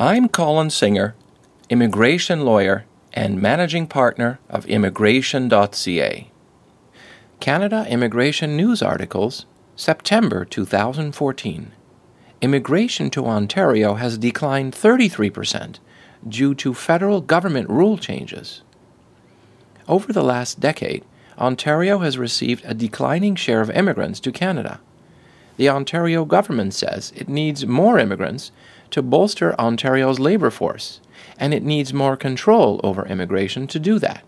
I'm Colin Singer, immigration lawyer and managing partner of immigration.ca. Canada Immigration News Articles, September 2014. Immigration to Ontario has declined 33% due to federal government rule changes. Over the last decade, Ontario has received a declining share of immigrants to Canada the Ontario government says it needs more immigrants to bolster Ontario's labor force, and it needs more control over immigration to do that.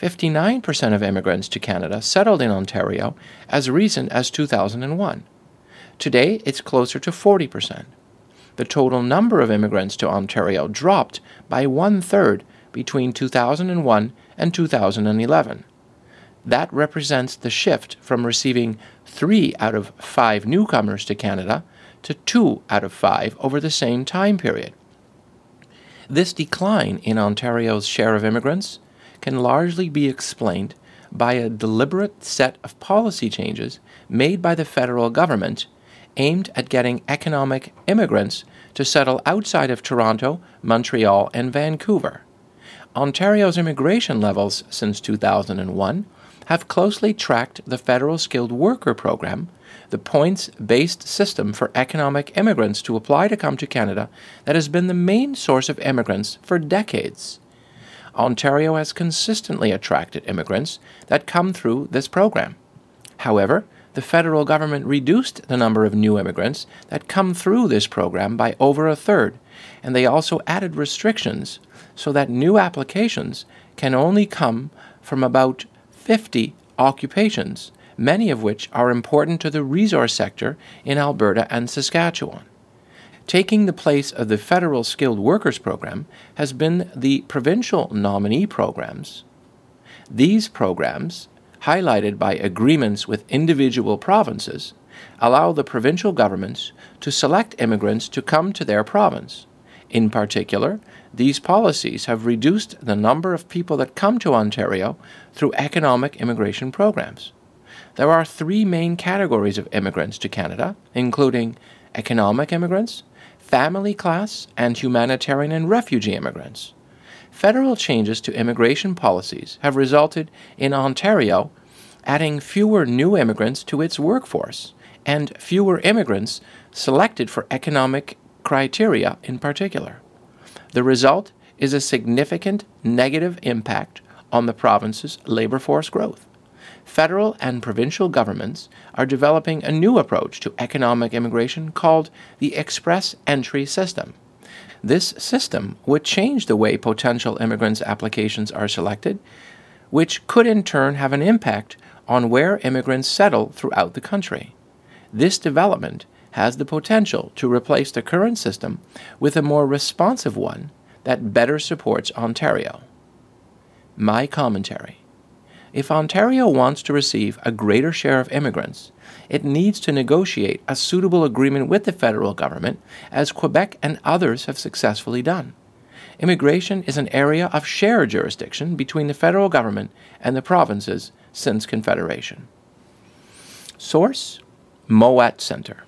59% of immigrants to Canada settled in Ontario as recent as 2001. Today, it's closer to 40%. The total number of immigrants to Ontario dropped by one third between 2001 and 2011 that represents the shift from receiving three out of five newcomers to Canada to two out of five over the same time period. This decline in Ontario's share of immigrants can largely be explained by a deliberate set of policy changes made by the federal government aimed at getting economic immigrants to settle outside of Toronto, Montreal, and Vancouver. Ontario's immigration levels since 2001 have closely tracked the federal skilled worker program, the points based system for economic immigrants to apply to come to Canada that has been the main source of immigrants for decades. Ontario has consistently attracted immigrants that come through this program. However, the federal government reduced the number of new immigrants that come through this program by over a third, and they also added restrictions so that new applications can only come from about 50 occupations, many of which are important to the resource sector in Alberta and Saskatchewan. Taking the place of the federal skilled workers program has been the provincial nominee programs. These programs, highlighted by agreements with individual provinces, allow the provincial governments to select immigrants to come to their province in particular, these policies have reduced the number of people that come to Ontario through economic immigration programs. There are three main categories of immigrants to Canada, including economic immigrants, family class, and humanitarian and refugee immigrants. Federal changes to immigration policies have resulted in Ontario adding fewer new immigrants to its workforce and fewer immigrants selected for economic criteria in particular. The result is a significant negative impact on the province's labor force growth. Federal and provincial governments are developing a new approach to economic immigration called the Express Entry System. This system would change the way potential immigrants' applications are selected, which could in turn have an impact on where immigrants settle throughout the country. This development has the potential to replace the current system with a more responsive one that better supports Ontario. My commentary. If Ontario wants to receive a greater share of immigrants, it needs to negotiate a suitable agreement with the federal government, as Quebec and others have successfully done. Immigration is an area of shared jurisdiction between the federal government and the provinces since Confederation. Source Moat Center.